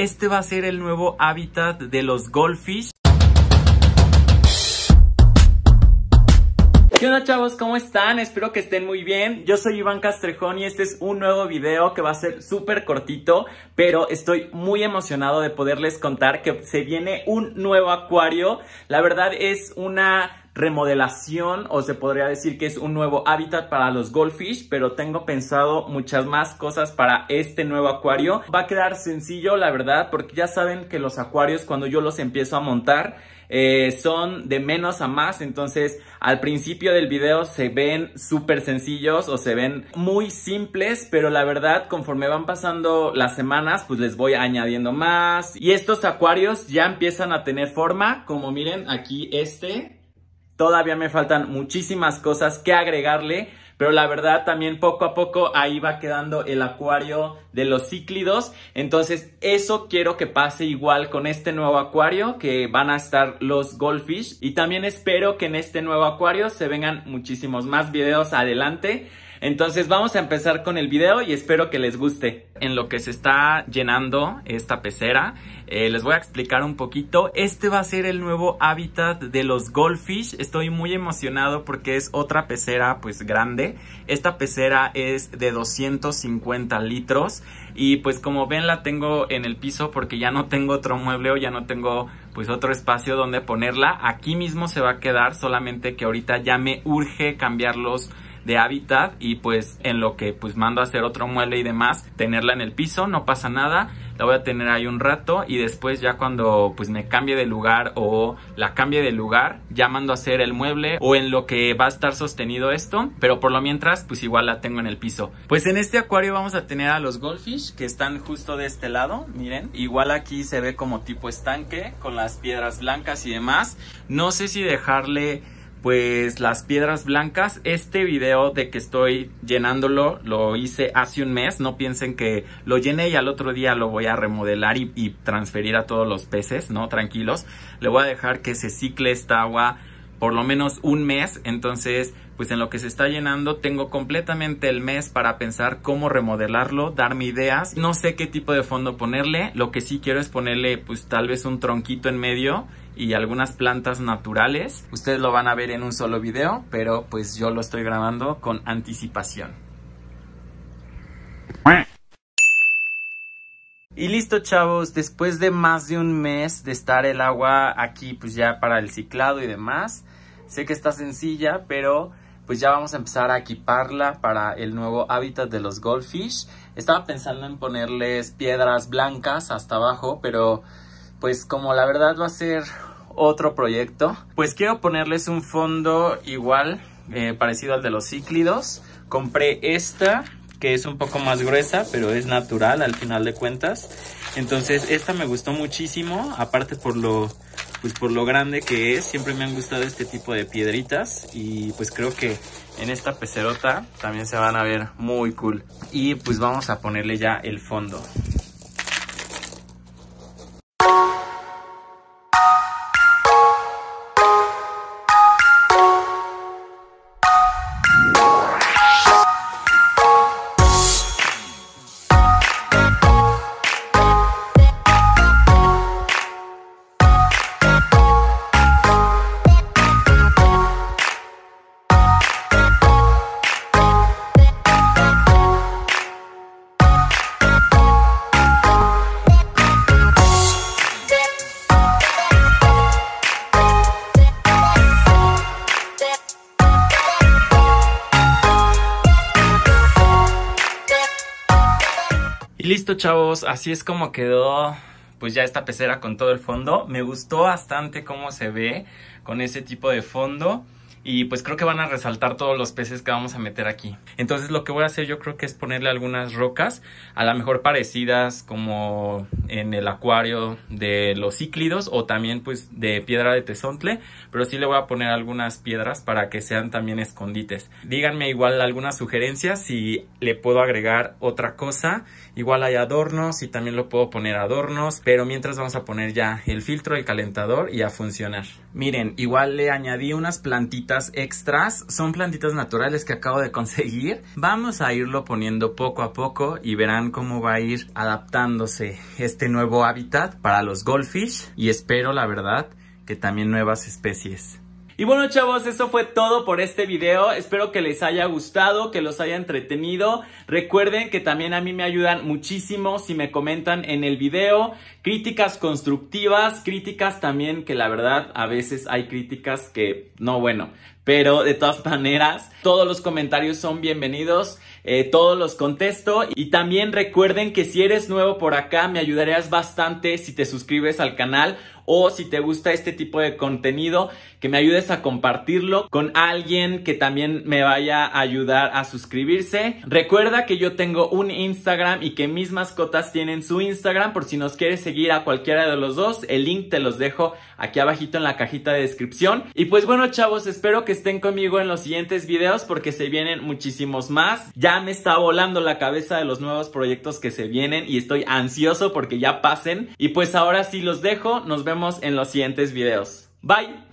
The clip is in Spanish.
Este va a ser el nuevo hábitat de los goldfish. ¿Qué onda chavos? ¿Cómo están? Espero que estén muy bien. Yo soy Iván Castrejón y este es un nuevo video que va a ser súper cortito, pero estoy muy emocionado de poderles contar que se viene un nuevo acuario. La verdad es una remodelación o se podría decir que es un nuevo hábitat para los goldfish, pero tengo pensado muchas más cosas para este nuevo acuario. Va a quedar sencillo, la verdad, porque ya saben que los acuarios cuando yo los empiezo a montar eh, son de menos a más, entonces al principio del video se ven súper sencillos o se ven muy simples, pero la verdad conforme van pasando las semanas pues les voy añadiendo más y estos acuarios ya empiezan a tener forma, como miren aquí este Todavía me faltan muchísimas cosas que agregarle, pero la verdad también poco a poco ahí va quedando el acuario de los cíclidos. Entonces eso quiero que pase igual con este nuevo acuario que van a estar los goldfish. Y también espero que en este nuevo acuario se vengan muchísimos más videos adelante. Entonces vamos a empezar con el video y espero que les guste. En lo que se está llenando esta pecera, eh, les voy a explicar un poquito. Este va a ser el nuevo hábitat de los goldfish. Estoy muy emocionado porque es otra pecera pues grande. Esta pecera es de 250 litros y pues como ven la tengo en el piso porque ya no tengo otro mueble o ya no tengo pues otro espacio donde ponerla. Aquí mismo se va a quedar solamente que ahorita ya me urge cambiarlos de hábitat y pues en lo que pues mando a hacer otro mueble y demás, tenerla en el piso, no pasa nada, la voy a tener ahí un rato y después ya cuando pues me cambie de lugar o la cambie de lugar, ya mando a hacer el mueble o en lo que va a estar sostenido esto, pero por lo mientras pues igual la tengo en el piso. Pues en este acuario vamos a tener a los goldfish que están justo de este lado, miren, igual aquí se ve como tipo estanque con las piedras blancas y demás. No sé si dejarle pues las piedras blancas. Este video de que estoy llenándolo lo hice hace un mes. No piensen que lo llené y al otro día lo voy a remodelar y, y transferir a todos los peces, ¿no? Tranquilos. Le voy a dejar que se cicle esta agua por lo menos un mes. Entonces, pues en lo que se está llenando, tengo completamente el mes para pensar cómo remodelarlo, darme ideas. No sé qué tipo de fondo ponerle. Lo que sí quiero es ponerle, pues tal vez un tronquito en medio y algunas plantas naturales. Ustedes lo van a ver en un solo video, pero pues yo lo estoy grabando con anticipación. Y listo chavos, después de más de un mes de estar el agua aquí pues ya para el ciclado y demás, sé que está sencilla, pero pues ya vamos a empezar a equiparla para el nuevo hábitat de los goldfish. Estaba pensando en ponerles piedras blancas hasta abajo, pero pues como la verdad va a ser otro proyecto. Pues quiero ponerles un fondo igual, eh, parecido al de los cíclidos. Compré esta, que es un poco más gruesa, pero es natural al final de cuentas. Entonces esta me gustó muchísimo, aparte por lo, pues por lo grande que es. Siempre me han gustado este tipo de piedritas y pues creo que en esta pecerota también se van a ver muy cool. Y pues vamos a ponerle ya el fondo. Y listo, chavos, así es como quedó pues ya esta pecera con todo el fondo. Me gustó bastante cómo se ve con ese tipo de fondo y pues creo que van a resaltar todos los peces que vamos a meter aquí. Entonces lo que voy a hacer yo creo que es ponerle algunas rocas, a lo mejor parecidas como en el acuario de los cíclidos o también pues de piedra de tesontle, pero sí le voy a poner algunas piedras para que sean también escondites. Díganme igual algunas sugerencias si le puedo agregar otra cosa, igual hay adornos y también lo puedo poner adornos, pero mientras vamos a poner ya el filtro, el calentador y a funcionar. Miren, igual le añadí unas plantitas extras, son plantitas naturales que acabo de conseguir. Vamos a irlo poniendo poco a poco y verán cómo va a ir adaptándose este nuevo hábitat para los goldfish y espero la verdad que también nuevas especies. Y bueno chavos, eso fue todo por este video. Espero que les haya gustado, que los haya entretenido. Recuerden que también a mí me ayudan muchísimo si me comentan en el video. Críticas constructivas, críticas también que la verdad a veces hay críticas que no, bueno, pero de todas maneras, todos los comentarios son bienvenidos, eh, todos los contesto y también recuerden que si eres nuevo por acá, me ayudarías bastante si te suscribes al canal o si te gusta este tipo de contenido, que me ayudes a compartirlo con alguien que también me vaya a ayudar a suscribirse. Recuerda que yo tengo un Instagram y que mis mascotas tienen su Instagram por si nos quieres seguir a cualquiera de los dos. El link te los dejo aquí abajito en la cajita de descripción. Y pues bueno chavos, espero que estén conmigo en los siguientes videos porque se vienen muchísimos más. Ya me está volando la cabeza de los nuevos proyectos que se vienen y estoy ansioso porque ya pasen. Y pues ahora sí los dejo, nos vemos en los siguientes videos. Bye.